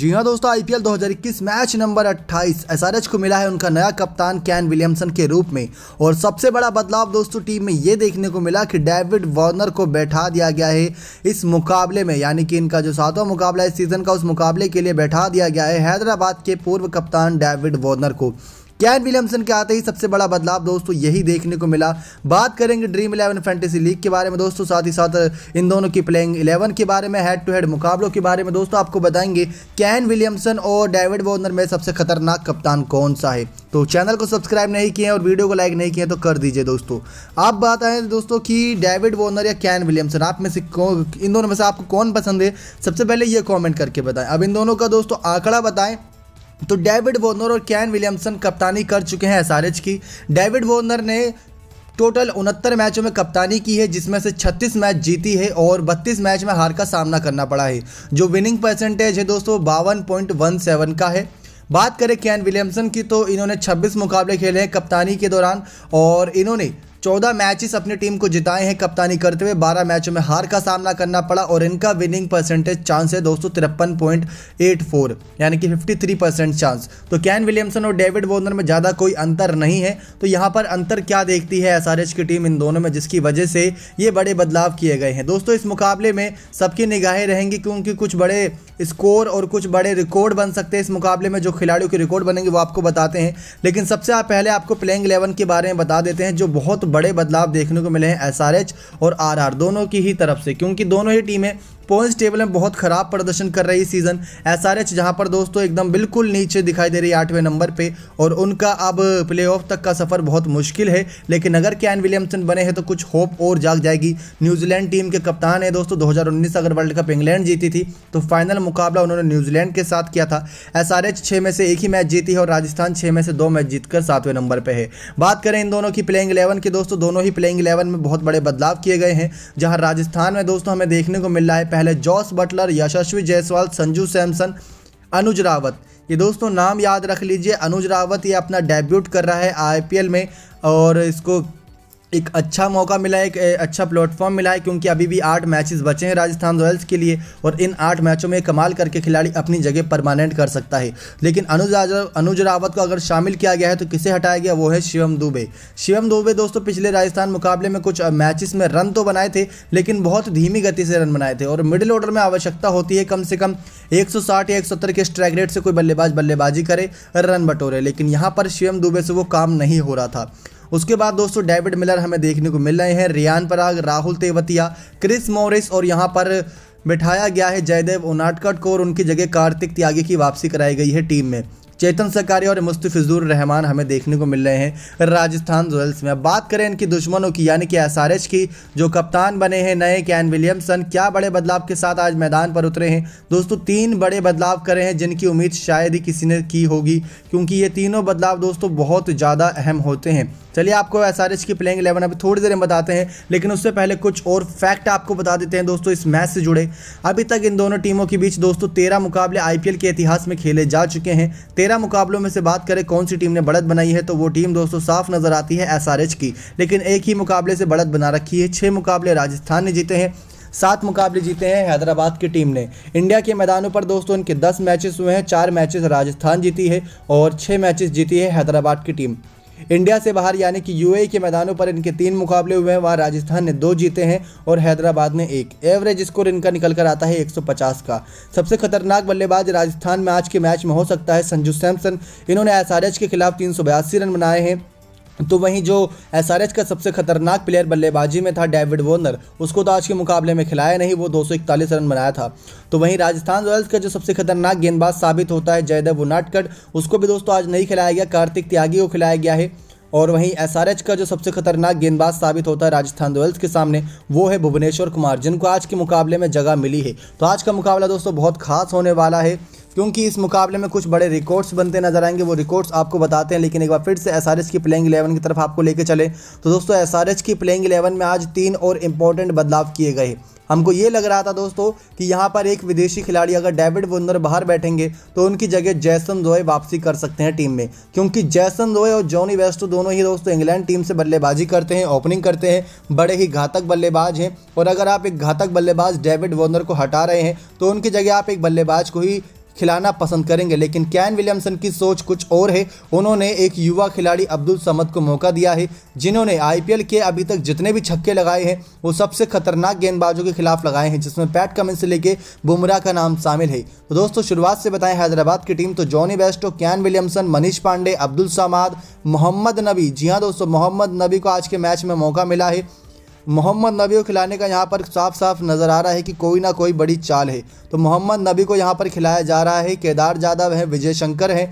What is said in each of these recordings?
जी हाँ दोस्तों IPL 2021 match number 28 SRH को मिला है उनका नया कप्तान कैन विलियमसन के रूप में और सबसे बड़ा बदलाव दोस्तों टीम में ये देखने को मिला कि डेविड वार्नर को बैठा दिया गया है इस मुकाबले में यानी कि इनका जो सातवां मुकाबला है सीजन का उस मुकाबले के लिए बैठा दिया गया है हैदराबाद के पूर्व कप्तान डेविड वार्नर को कैन विलियमसन के आते ही सबसे बड़ा बदलाव दोस्तों यही देखने को मिला बात करेंगे ड्रीम इलेवन फैंटेसी लीग के बारे में दोस्तों साथ ही साथ इन दोनों की प्लेइंग इलेवन के बारे में हेड टू हेड मुकाबलों के बारे में दोस्तों आपको बताएंगे कैन विलियमसन और डेविड वॉर्नर में सबसे खतरनाक कप्तान कौन सा है तो चैनल को सब्सक्राइब नहीं किए और वीडियो को लाइक नहीं किए तो कर दीजिए दोस्तों आप बात आए दोस्तों कि डेविड वॉर्नर या कैन विलियमसन आप में से इन दोनों में से आपको कौन पसंद है सबसे पहले ये कॉमेंट करके बताएं अब इन दोनों का दोस्तों आंकड़ा बताएं तो डेविड वॉर्नर और कैन विलियमसन कप्तानी कर चुके हैं एसआरएच की डेविड वॉर्नर ने टोटल उनहत्तर मैचों में कप्तानी की है जिसमें से 36 मैच जीती है और 32 मैच में हार का सामना करना पड़ा है जो विनिंग परसेंटेज है दोस्तों बावन पॉइंट वन सेवन का है बात करें कैन विलियमसन की तो इन्होंने 26 मुकाबले खेले हैं कप्तानी के दौरान और इन्होंने चौदह मैचेस अपनी टीम को जिताए हैं कप्तानी करते हुए बारह मैचों में हार का सामना करना पड़ा और इनका विनिंग परसेंटेज चांस है दोस्तों तिरपन पॉइंट एट फोर यानी कि फिफ्टी थ्री परसेंट चांस तो कैन विलियमसन और डेविड वॉर्नर में ज़्यादा कोई अंतर नहीं है तो यहाँ पर अंतर क्या देखती है एस की टीम इन दोनों में जिसकी वजह से ये बड़े बदलाव किए गए हैं दोस्तों इस मुकाबले में सबकी निगाहें रहेंगी क्योंकि कुछ बड़े स्कोर और कुछ बड़े रिकॉर्ड बन सकते हैं इस मुकाबले में जो खिलाड़ियों के रिकॉर्ड बनेंगे वो आपको बताते हैं लेकिन सबसे आप पहले आपको प्लेइंग इलेवन के बारे में बता देते हैं जो बहुत बड़े बदलाव देखने को मिले हैं एस और आर दोनों की ही तरफ से क्योंकि दोनों ही टीमें पॉइंट्स टेबल में बहुत ख़राब प्रदर्शन कर रही सीज़न एस आर एच जहाँ पर दोस्तों एकदम बिल्कुल नीचे दिखाई दे रही है आठवें नंबर पर और उनका अब प्ले ऑफ तक का सफ़र बहुत मुश्किल है लेकिन अगर कैन विलियमसन बने हैं तो कुछ होप और जाग जाएगी न्यूजीलैंड टीम के कप्तान है दोस्तों उन्नीस अगर वर्ल्ड कप इंग्लैंड जीती थी तो फाइनल मुकाबला उन्होंने न्यूजीलैंड के साथ किया था एस आर एच छः में से एक ही मैच जीती है और राजस्थान छः में से दो मैच जीतकर सातवें नंबर पर है बात करें इन दोनों की प्लेइंग इलेवन की दोस्तों दोनों ही प्लेइंग इलेवन में बहुत बड़े बदलाव किए गए हैं जहाँ राजस्थान में दोस्तों हमें देखने को मिल रहा है पहले जॉस बटलर यशस्वी जायसवाल संजू सैमसन अनुज रावत ये दोस्तों नाम याद रख लीजिए अनुज रावत ये अपना डेब्यूट कर रहा है आईपीएल में और इसको एक अच्छा मौका मिला है एक अच्छा प्लेटफॉर्म मिला है क्योंकि अभी भी आठ मैचेस बचे हैं राजस्थान रॉयल्स के लिए और इन आठ मैचों में कमाल करके खिलाड़ी अपनी जगह परमानेंट कर सकता है लेकिन अनुज अनुज रावत को अगर शामिल किया गया है तो किसे हटाया गया वो है शिवम दुबे शिवम दुबे दोस्तों पिछले राजस्थान मुकाबले में कुछ मैचेस में रन तो बनाए थे लेकिन बहुत धीमी गति से रन बनाए थे और मिडिल ऑर्डर में आवश्यकता होती है कम से कम एक या एक के स्ट्राइक रेट से कोई बल्लेबाज बल्लेबाजी करे रन बटोरे लेकिन यहाँ पर शिवम दुबे से वो काम नहीं हो रहा था उसके बाद दोस्तों डेविड मिलर हमें देखने को मिल रहे हैं रियान पराग राहुल तेवतिया क्रिस मॉरिस और यहाँ पर बिठाया गया है जयदेव ओनाटकट को और उनकी जगह कार्तिक त्यागी की वापसी कराई गई है टीम में चेतन सकारी और मुस्तफ़िजुर रहमान हमें देखने को मिल रहे हैं राजस्थान रॉयल्स में अब बात करें इनकी दुश्मनों की यानी कि एस की जो कप्तान बने हैं नए कैन विलियमसन क्या बड़े बदलाव के साथ आज मैदान पर उतरे हैं दोस्तों तीन बड़े बदलाव करे हैं जिनकी उम्मीद शायद ही किसी ने की होगी क्योंकि ये तीनों बदलाव दोस्तों बहुत ज़्यादा अहम होते हैं चलिए आपको एस की प्लेइंग इलेवन अभी थोड़ी देर में बताते हैं लेकिन उससे पहले कुछ और फैक्ट आपको बता देते हैं दोस्तों इस मैच से जुड़े अभी तक इन दोनों टीमों के बीच दोस्तों तेरह मुकाबले आई के इतिहास में खेले जा चुके हैं तेरह तेरह मुकाबलों में से बात करें कौन सी टीम ने बढ़त बनाई है तो वो टीम दोस्तों साफ नजर आती है एस की लेकिन एक ही मुकाबले से बढ़त बना रखी है छह मुकाबले राजस्थान ने जीते हैं सात मुकाबले जीते हैं हैदराबाद की टीम ने इंडिया के मैदानों पर दोस्तों इनके दस मैचेस हुए हैं चार मैचेस राजस्थान जीती है और छह मैचेस जीती है हैदराबाद की टीम इंडिया से बाहर यानी कि यू के मैदानों पर इनके तीन मुकाबले हुए हैं वहाँ राजस्थान ने दो जीते हैं और हैदराबाद ने एक एवरेज स्कोर इनका निकल कर आता है 150 का सबसे खतरनाक बल्लेबाज राजस्थान में आज के मैच में हो सकता है संजू सैमसन इन्होंने एस के खिलाफ तीन रन बनाए हैं तो वहीं जो एस का सबसे खतरनाक प्लेयर बल्लेबाजी में था डेविड वॉर्नर उसको तो आज के मुकाबले में खिलाया नहीं वो दो रन बनाया था तो वहीं राजस्थान रॉयल्स का जो सबसे खतरनाक गेंदबाज साबित होता है जयदेव उनाटकट उसको भी दोस्तों आज नहीं खिलाया गया कार्तिक त्यागी को खिलाया गया है और वहीं एस का जो सबसे खतरनाक गेंदबाज साबित होता है राजस्थान रॉयल्स के सामने वो है भुवनेश्वर कुमार जिनको आज के मुकाबले में जगह मिली है तो आज का मुकाबला दोस्तों बहुत खास होने वाला है क्योंकि इस मुकाबले में कुछ बड़े रिकॉर्ड्स बनते नजर आएंगे वो रिकॉर्ड्स आपको बताते हैं लेकिन एक बार फिर से एस की प्लेइंग इलेवन की तरफ आपको लेकर चले तो दोस्तों एस की प्लेइंग इलेवन में आज तीन और इम्पोर्टेंट बदलाव किए गए हमको ये लग रहा था दोस्तों कि यहाँ पर एक विदेशी खिलाड़ी अगर डेविड वुंदर बाहर बैठेंगे तो उनकी जगह जैसन जोए वापसी कर सकते हैं टीम में क्योंकि जैसन जोए और जॉनी वेस्टो दोनों ही दोस्तों इंग्लैंड टीम से बल्लेबाजी करते हैं ओपनिंग करते हैं बड़े ही घातक बल्लेबाज हैं और अगर आप एक घातक बल्लेबाज डेविड वोंदर को हटा रहे हैं तो उनकी जगह आप एक बल्लेबाज को ही खिलाना पसंद करेंगे लेकिन कैन विलियमसन की सोच कुछ और है उन्होंने एक युवा खिलाड़ी अब्दुल समद को मौका दिया है जिन्होंने आईपीएल के अभी तक जितने भी छक्के लगाए हैं वो सबसे खतरनाक गेंदबाजों के खिलाफ लगाए हैं जिसमें पैट कमिन से लेके बुमराह का नाम शामिल है तो दोस्तों शुरुआत से बताएं हैदराबाद की टीम तो Jonny Bairstow Kane Williamson Manish Pandey Abdul Samad Mohammad Nabi जी हाँ दोस्तों मोहम्मद नबी को आज के मैच में मौका मिला है मोहम्मद नबी को खिलाने का यहाँ पर साफ साफ नज़र आ रहा है कि कोई ना कोई बड़ी चाल है तो मोहम्मद नबी को यहाँ पर खिलाया जा रहा है केदार जादव है विजय शंकर है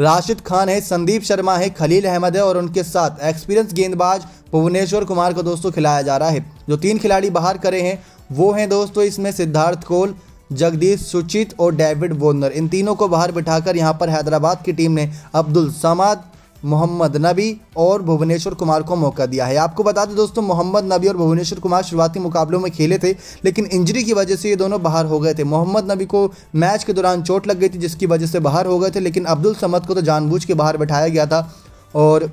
राशिद खान है संदीप शर्मा है खलील अहमद है और उनके साथ एक्सपीरियंस गेंदबाज भुवनेश्वर कुमार को दोस्तों खिलाया जा रहा है जो तीन खिलाड़ी बाहर करे हैं वो हैं दोस्तों इसमें सिद्धार्थ कोल जगदीश सुचित और डेविड वोनर इन तीनों को बाहर बिठाकर यहाँ पर हैदराबाद की टीम ने अब्दुल समाद मोहम्मद नबी और भुवनेश्वर कुमार को मौका दिया है आपको बता दें दोस्तों मोहम्मद नबी और भुवनेश्वर कुमार शुरुआती मुकाबलों में खेले थे लेकिन इंजरी की वजह से ये दोनों बाहर हो गए थे मोहम्मद नबी को मैच के दौरान चोट लग गई थी जिसकी वजह से बाहर हो गए थे लेकिन अब्दुल समद को तो जानबूझ के बाहर बैठाया गया था और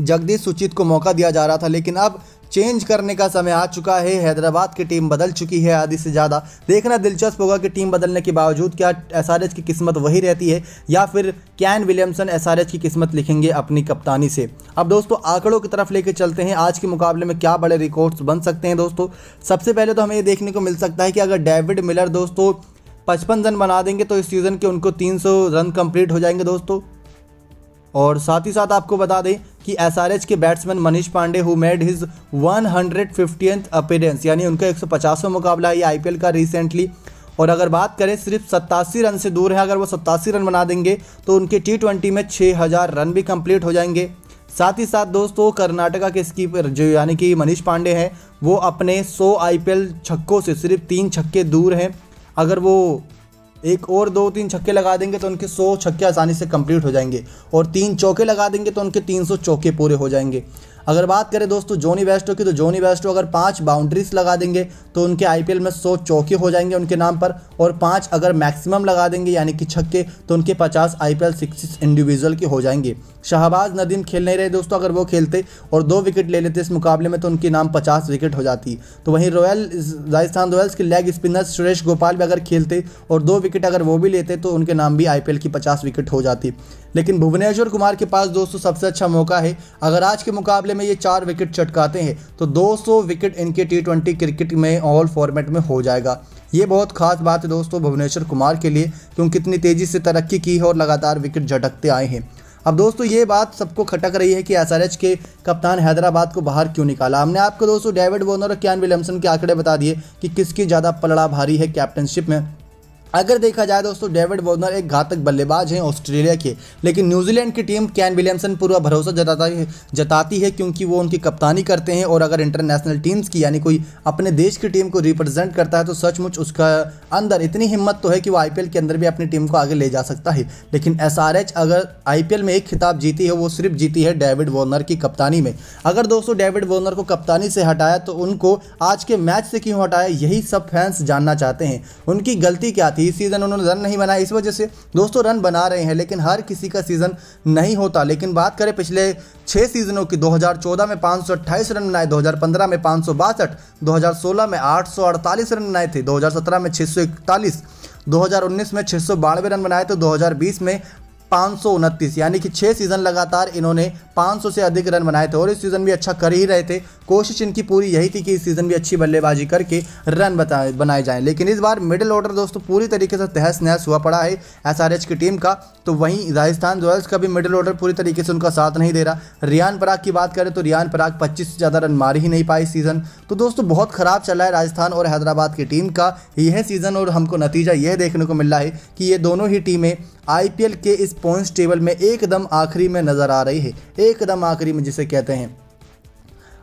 जगदीश सुचित को मौका दिया जा रहा था लेकिन अब चेंज करने का समय आ चुका है हैदराबाद की टीम बदल चुकी है आधी से ज़्यादा देखना दिलचस्प होगा कि टीम बदलने के बावजूद क्या एस की किस्मत वही रहती है या फिर कैन विलियमसन एस की किस्मत लिखेंगे अपनी कप्तानी से अब दोस्तों आंकड़ों की तरफ लेके चलते हैं आज के मुकाबले में क्या बड़े रिकॉर्ड्स बन सकते हैं दोस्तों सबसे पहले तो हमें ये देखने को मिल सकता है कि अगर डेविड मिलर दोस्तों पचपन रन बना देंगे तो इस सीज़न के उनको तीन रन कंप्लीट हो जाएंगे दोस्तों और साथ ही साथ आपको बता दें कि एच के batsman Manish Pandey who made his 150th appearance यानी उनका पचासवें मुकाबला है ये एल का रिसेंटली और अगर बात करें सिर्फ सत्तासी रन से दूर है अगर वो सत्तासी रन बना देंगे तो उनके टी ट्वेंटी में छः हज़ार रन भी कंप्लीट हो जाएंगे साथ ही साथ दोस्तों कर्नाटका के स्कीपर जो यानी कि मनीष पांडे हैं वो अपने 100 आईपीएल छक्कों से सिर्फ तीन छक्के दूर हैं अगर वो एक और दो तीन छक्के लगा देंगे तो उनके सौ छक्के आसानी से कंप्लीट हो जाएंगे और तीन चौके लगा देंगे तो उनके तीन सौ चौके पूरे हो जाएंगे अगर बात करें दोस्तों जोनी बेस्टो की तो जोनी बेस्टो अगर पाँच बाउंड्रीज लगा देंगे तो उनके आई में सौ चौके हो जाएंगे उनके नाम पर और पाँच अगर मैक्सिमम लगा देंगे यानी कि छक्के तो उनके पचास आई पी इंडिविजुअल के हो जाएंगे शाहबाज नदीम खेल नहीं रहे दोस्तों अगर वो खेलते और दो विकेट ले लेते इस मुकाबले में तो उनके नाम पचास विकेट हो जाती तो वहीं रॉयल राजस्थान रॉयल्स के लेग स्पिनर सुरेश गोपाल भी अगर खेलते और दो विकेट अगर वो भी लेते तो उनके नाम भी आई की पचास विकेट हो जाती लेकिन भुवनेश्वर कुमार के पास दोस्तों सबसे अच्छा मौका है अगर आज के मुकाबले में ये चार विकेट चटकाते हैं तो 200 विकेट इनके टी क्रिकेट में ऑल फॉर्मेट में हो जाएगा ये बहुत खास बात है दोस्तों भुवनेश्वर कुमार के लिए क्योंकि कितनी तेज़ी से तरक्की की है और लगातार विकेट झटकते आए हैं अब दोस्तों ये बात सबको खटक रही है कि एस के कप्तान हैदराबाद को बाहर क्यों निकाला हमने आपको दोस्तों डेविड वॉर्नर और कैन विलियमसन के आंकड़े बता दिए कि किसकी ज़्यादा पलड़ा भारी है कैप्टनशिप में अगर देखा जाए दोस्तों डेविड वॉर्नर एक घातक बल्लेबाज हैं ऑस्ट्रेलिया के लेकिन न्यूजीलैंड की टीम कैन विलियमसन पूरा भरोसा जताता है जताती है क्योंकि वो उनकी कप्तानी करते हैं और अगर इंटरनेशनल टीम्स की यानी कोई अपने देश की टीम को रिप्रेजेंट करता है तो सचमुच उसका अंदर इतनी हिम्मत तो है कि वो आई के अंदर भी अपनी टीम को आगे ले जा सकता है लेकिन एस अगर आई में एक खिताब जीती है वो सिर्फ जीती है डेविड वॉर्नर की कप्तानी में अगर दोस्तों डेविड वॉर्नर को कप्तानी से हटाया तो उनको आज के मैच से क्यों हटाया यही सब फैंस जानना चाहते हैं उनकी गलती क्या थी भी सीज़न उन्होंने रन नहीं बनाया इस वजह से दोस्तों रन बना रहे हैं लेकिन हर किसी का सीज़न नहीं होता लेकिन बात करें पिछले छः सीजनों की 2014 में 528 रन बनाए 2015 में पाँच बासठ में आठ रन बनाए थे दो में 641 2019 में छः रन बनाए तो 2020 में पाँच यानी कि छः सीज़न लगातार इन्होंने 500 से अधिक रन बनाए थे और इस सीज़न भी अच्छा कर ही रहे थे कोशिश इनकी पूरी यही थी कि इस सीज़न भी अच्छी बल्लेबाजी करके रन बताए बनाए जाएं लेकिन इस बार मिडिल ऑर्डर दोस्तों पूरी तरीके से तहस नहस हुआ पड़ा है एस की टीम का तो वहीं राजस्थान रॉयल्स का भी मिडिल ऑर्डर पूरी तरीके से उनका साथ नहीं दे रहा रियान पराग की बात करें तो रियान पराग पच्चीस से ज़्यादा रन मार ही नहीं पाए सीज़न तो दोस्तों बहुत ख़राब चला है राजस्थान और हैदराबाद की टीम का यह सीज़न और हमको नतीजा यह देखने को मिल रहा है कि ये दोनों ही टीमें आई के इस रिस्पॉन्स टेबल में एकदम आखिरी में नज़र आ रही है एकदम आखिरी में जिसे कहते हैं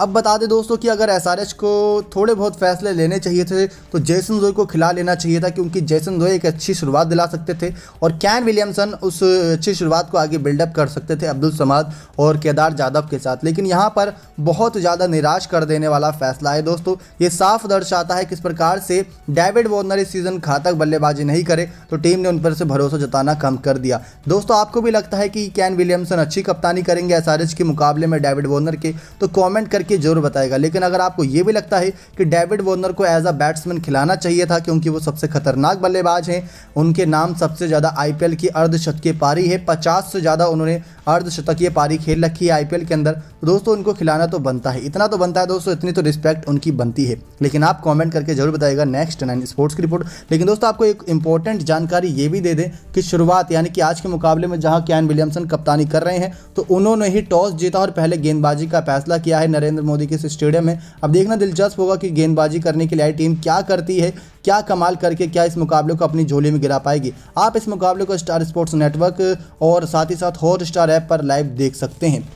अब बता दें दोस्तों कि अगर एस को थोड़े बहुत फैसले लेने चाहिए थे तो जेसन जोई को खिला लेना चाहिए था क्योंकि जेसन जोई एक अच्छी शुरुआत दिला सकते थे और कैन विलियमसन उस अच्छी शुरुआत को आगे बिल्डअप कर सकते थे अब्दुल समाद और केदार यादव के साथ लेकिन यहाँ पर बहुत ज़्यादा निराश कर देने वाला फैसला है दोस्तों ये साफ दर्शाता है किस प्रकार से डेविड वॉर्नर इस सीज़न घातक बल्लेबाजी नहीं करे तो टीम ने उन पर से भरोसा जताना कम कर दिया दोस्तों आपको भी लगता है कि कैन विलियमसन अच्छी कप्तानी करेंगे एस के मुकाबले में डेविड वॉर्नर के तो कॉमेंट करके जरूर बताएगा लेकिन अगर आपको यह भी लगता है कि डेविड वॉर्नर को एज अ बैट्समैन खिलाना चाहिए था क्योंकि वो सबसे खतरनाक बल्लेबाज हैं उनके नाम सबसे ज़्यादा आईपीएल की अर्धशतकीय पारी है पचास से ज़्यादा उन्होंने अर्धशतकीय पारी खेल रखी है आईपीएल के अंदर दोस्तों उनको खिलाना तो बनता है इतना तो बनता है दोस्तों इतनी तो रिस्पेक्ट उनकी बनती है लेकिन आप कॉमेंट करके जरूर बताएगा नेक्स्ट नाइन स्पोर्ट्स की रिपोर्ट लेकिन दोस्तों आपको एक इंपॉर्टेंट जानकारी ये भी दे दें कि शुरुआत यानी कि आज के मुकाबले में जहां कैन विलियमसन कप्तानी कर रहे हैं तो उन्होंने ही टॉस जीता और पहले गेंदबाजी का फैसला किया है नरेंद्र नरेंद्र मोदी के स्टेडियम में अब देखना दिलचस्प होगा कि गेंदबाजी करने के लिए आई टीम क्या करती है क्या कमाल करके क्या इस मुकाबले को अपनी झोली में गिरा पाएगी आप इस मुकाबले को स्टार स्पोर्ट्स नेटवर्क और साथ ही साथ हॉट स्टार ऐप पर लाइव देख सकते हैं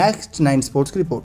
नेक्स्ट नाइन स्पोर्ट्स की रिपोर्ट